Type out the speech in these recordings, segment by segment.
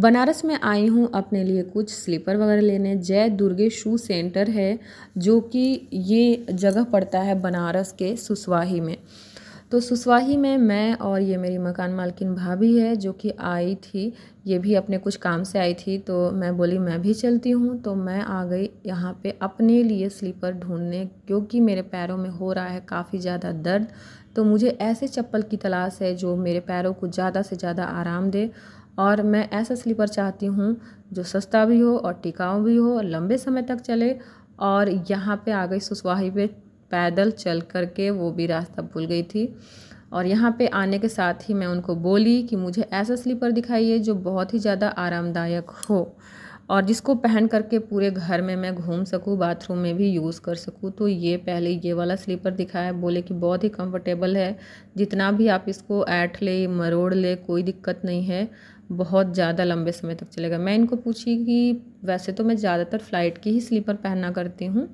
बनारस में आई हूँ अपने लिए कुछ स्लीपर वगैरह लेने जय दुर्गे शू सेंटर है जो कि ये जगह पड़ता है बनारस के सुसवाही में तो सुसवाही में मैं और ये मेरी मकान मालकिन भाभी है जो कि आई थी ये भी अपने कुछ काम से आई थी तो मैं बोली मैं भी चलती हूँ तो मैं आ गई यहाँ पे अपने लिए स्लीपर ढूँढने क्योंकि मेरे पैरों में हो रहा है काफ़ी ज़्यादा दर्द तो मुझे ऐसे चप्पल की तलाश है जो मेरे पैरों को ज़्यादा से ज़्यादा आराम दे और मैं ऐसा स्लीपर चाहती हूँ जो सस्ता भी हो और टिकाऊ भी हो लंबे समय तक चले और यहाँ पे आ गई सुसवाही पे पैदल चल कर के वो भी रास्ता भूल गई थी और यहाँ पे आने के साथ ही मैं उनको बोली कि मुझे ऐसा स्लीपर दिखाइए जो बहुत ही ज़्यादा आरामदायक हो और जिसको पहन करके पूरे घर में मैं घूम सकूँ बाथरूम में भी यूज़ कर सकूँ तो ये पहले ये वाला स्लीपर दिखाया बोले कि बहुत ही कंफर्टेबल है जितना भी आप इसको ऐठ ले मरोड़ ले कोई दिक्कत नहीं है बहुत ज़्यादा लंबे समय तक चलेगा मैं इनको पूछी कि वैसे तो मैं ज़्यादातर फ़्लाइट की ही स्लीपर पहना करती हूँ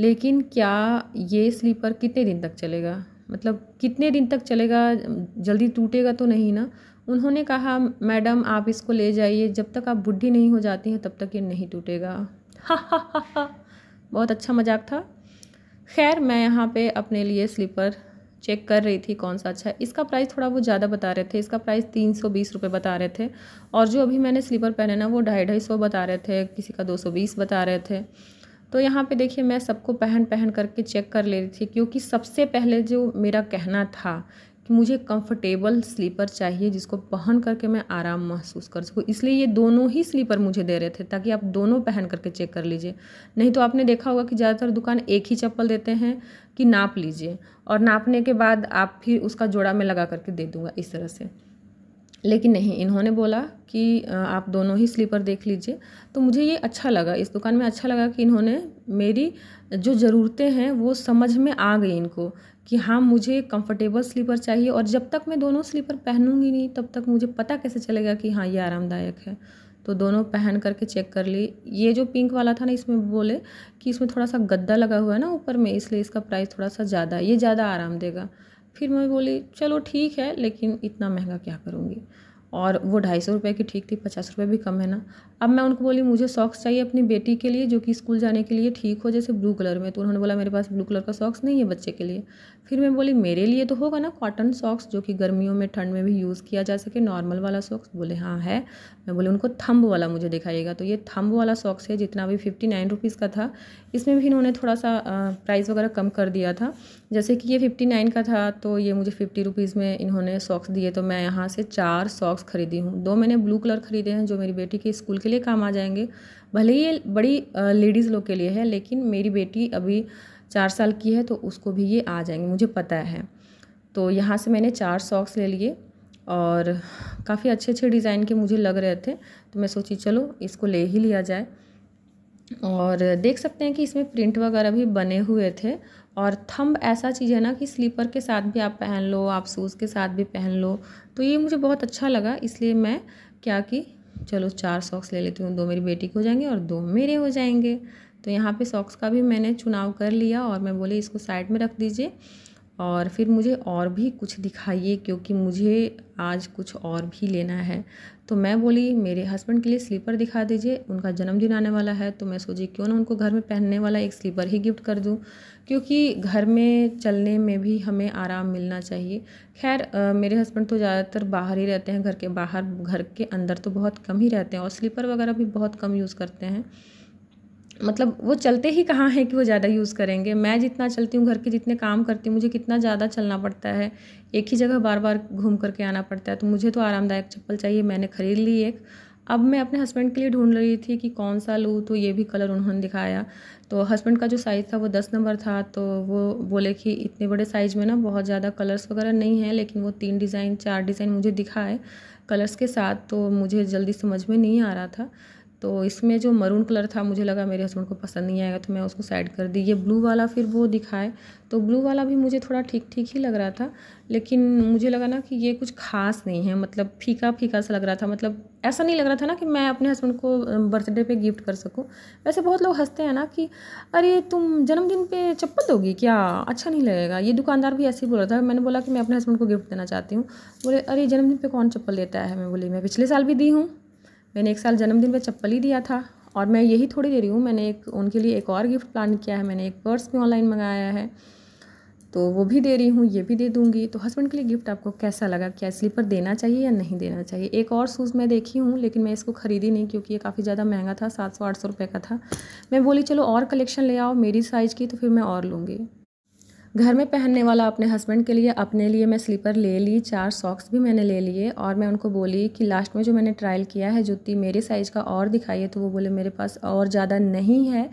लेकिन क्या ये स्लीपर कितने दिन तक चलेगा मतलब कितने दिन तक चलेगा जल्दी टूटेगा तो नहीं ना उन्होंने कहा मैडम आप इसको ले जाइए जब तक आप बुढ़ी नहीं हो जाती हैं तब तक ये नहीं टूटेगा हा हा बहुत अच्छा मजाक था खैर मैं यहाँ पे अपने लिए स्लीपर चेक कर रही थी कौन सा अच्छा है इसका प्राइस थोड़ा वो ज़्यादा बता रहे थे इसका प्राइस तीन सौ बीस रुपये बता रहे थे और जो अभी मैंने स्लीपर पहने ना वो ढाई ढाई सौ बता रहे थे किसी का दो सौ बीस बता रहे थे तो यहाँ पे देखिए मैं सबको पहन पहन करके चेक कर ले रही थी क्योंकि सबसे पहले जो मेरा कहना था मुझे कंफर्टेबल स्लीपर चाहिए जिसको पहन करके मैं आराम महसूस कर सकूँ इसलिए ये दोनों ही स्लीपर मुझे दे रहे थे ताकि आप दोनों पहन करके चेक कर लीजिए नहीं तो आपने देखा होगा कि ज़्यादातर दुकान एक ही चप्पल देते हैं कि नाप लीजिए और नापने के बाद आप फिर उसका जोड़ा में लगा करके दे दूँगा इस तरह से लेकिन नहीं इन्होंने बोला कि आप दोनों ही स्लीपर देख लीजिए तो मुझे ये अच्छा लगा इस दुकान में अच्छा लगा कि इन्होंने मेरी जो ज़रूरतें हैं वो समझ में आ गई इनको कि हाँ मुझे कंफर्टेबल स्लीपर चाहिए और जब तक मैं दोनों स्लीपर पहनूंगी नहीं तब तक मुझे पता कैसे चलेगा कि हाँ ये आरामदायक है तो दोनों पहन करके चेक कर ली ये जो पिंक वाला था ना इसमें बोले कि इसमें थोड़ा सा गद्दा लगा हुआ है ना ऊपर में इसलिए इसका प्राइस थोड़ा सा ज़्यादा है ये ज़्यादा आराम देगा फिर मैं बोली चलो ठीक है लेकिन इतना महंगा क्या करूँगी और वो ढाई सौ रुपये की ठीक थी पचास रुपये भी कम है ना अब मैं उनको बोली मुझे सॉक्स चाहिए अपनी बेटी के लिए जो कि स्कूल जाने के लिए ठीक हो जैसे ब्लू कलर में तो उन्होंने बोला मेरे पास ब्लू कलर का सॉक्स नहीं है बच्चे के लिए फिर मैं बोली मेरे लिए तो होगा ना कॉटन सॉक्स जो कि गर्मियों में ठंड में भी यूज़ किया जा सके नॉर्मल वाला सॉक्स बोले हाँ है मैं बोली उनको थम्ब वाला मुझे दिखाइएगा तो ये थम्ब वाला सॉक्स है जितना भी फिफ्टी नाइन रुपीज़ का था इसमें भी इन्होंने थोड़ा सा प्राइस वगैरह कम कर दिया था जैसे कि ये फिफ्टी नाइन का था तो ये मुझे फिफ्टी रुपीज़ में इन्होंने सॉक्स दिए तो मैं यहाँ से चार सॉक्स बॉक्स खरीदी हूँ दो मैंने ब्लू कलर खरीदे हैं जो मेरी बेटी के स्कूल के लिए काम आ जाएंगे भले ही ये बड़ी लेडीज़ लोग के लिए है लेकिन मेरी बेटी अभी चार साल की है तो उसको भी ये आ जाएंगे मुझे पता है तो यहाँ से मैंने चार सॉक्स ले लिए और काफ़ी अच्छे अच्छे डिज़ाइन के मुझे लग रहे थे तो मैं सोची चलो इसको ले ही लिया जाए और देख सकते हैं कि इसमें प्रिंट वगैरह भी बने हुए थे और थंब ऐसा चीज़ है ना कि स्लीपर के साथ भी आप पहन लो आप शूज़ के साथ भी पहन लो तो ये मुझे बहुत अच्छा लगा इसलिए मैं क्या कि चलो चार सॉक्स ले लेती हूँ दो मेरी बेटी के हो जाएंगे और दो मेरे हो जाएंगे तो यहाँ पे सॉक्स का भी मैंने चुनाव कर लिया और मैं बोली इसको साइड में रख दीजिए और फिर मुझे और भी कुछ दिखाइए क्योंकि मुझे आज कुछ और भी लेना है तो मैं बोली मेरे हस्बैंड के लिए स्लीपर दिखा दीजिए उनका जन्मदिन आने वाला है तो मैं सोची क्यों ना उनको घर में पहनने वाला एक स्लीपर ही गिफ्ट कर दूं क्योंकि घर में चलने में भी हमें आराम मिलना चाहिए खैर मेरे हस्बैंड तो ज़्यादातर बाहर ही रहते हैं घर के बाहर घर के अंदर तो बहुत कम ही रहते हैं और स्लीपर वगैरह भी बहुत कम यूज़ करते हैं मतलब वो चलते ही कहाँ हैं कि वो ज़्यादा यूज़ करेंगे मैं जितना चलती हूँ घर के जितने काम करती हूँ मुझे कितना ज़्यादा चलना पड़ता है एक ही जगह बार बार घूम करके आना पड़ता है तो मुझे तो आरामदायक चप्पल चाहिए मैंने ख़रीद ली एक अब मैं अपने हस्बैंड के लिए ढूंढ रही थी कि कौन सा लूँ तो ये भी कलर उन्होंने दिखाया तो हस्बैंड का जो साइज़ था वो दस नंबर था तो वो बोले कि इतने बड़े साइज़ में ना बहुत ज़्यादा कलर्स वगैरह नहीं हैं लेकिन वो तीन डिज़ाइन चार डिज़ाइन मुझे दिखाए कलर्स के साथ तो मुझे जल्दी समझ में नहीं आ रहा था तो इसमें जो मरून कलर था मुझे लगा मेरे हस्बैंड को पसंद नहीं आएगा तो मैं उसको साइड कर दी ये ब्लू वाला फिर वो दिखाए तो ब्लू वाला भी मुझे थोड़ा ठीक ठीक ही लग रहा था लेकिन मुझे लगा ना कि ये कुछ खास नहीं है मतलब फीका फीका सा लग रहा था मतलब ऐसा नहीं लग रहा था ना कि मैं अपने हस्बैंड को बर्थडे पर गिफ्ट कर सकूँ वैसे बहुत लोग हंसते हैं ना कि अरे तुम जन्मदिन पर चप्पल दोगी क्या अच्छा नहीं लगेगा ये दुकानदार भी ऐसे ही बोल रहा था मैंने बोला कि मैं अपने हस्बैंड को गिफ्ट देना चाहती हूँ बोले अरे जन्मदिन पर कौन चप्पल देता है मैं बोली मैं पिछले साल भी दी हूँ मैंने एक साल जन्मदिन पे चप्पल ही दिया था और मैं यही थोड़ी दे रही हूँ मैंने एक उनके लिए एक और गिफ्ट प्लान किया है मैंने एक पर्स भी ऑनलाइन मंगाया है तो वो भी दे रही हूँ ये भी दे दूँगी तो हस्बैंड के लिए गिफ्ट आपको कैसा लगा क्या स्लीपर देना चाहिए या नहीं देना चाहिए एक और शूज़ मैं देखी हूँ लेकिन मैं इसको ख़रीदी नहीं क्योंकि ये काफ़ी ज़्यादा महंगा था सात सौ आठ सौ रुपये का था मैं बोली चलो और कलेक्शन ले आओ मेरी साइज़ की तो फिर मैं और लूँगी घर में पहनने वाला अपने हस्बैंड के लिए अपने लिए मैं स्लीपर ले ली चार सॉक्स भी मैंने ले लिए और मैं उनको बोली कि लास्ट में जो मैंने ट्रायल किया है जूती मेरे साइज़ का और दिखाइए तो वो बोले मेरे पास और ज़्यादा नहीं है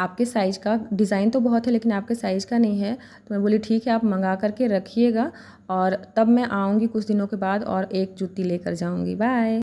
आपके साइज़ का डिज़ाइन तो बहुत है लेकिन आपके साइज़ का नहीं है तो मैं बोली ठीक है आप मंगा करके रखिएगा और तब मैं आऊँगी कुछ दिनों के बाद और एक जूती लेकर जाऊँगी बाय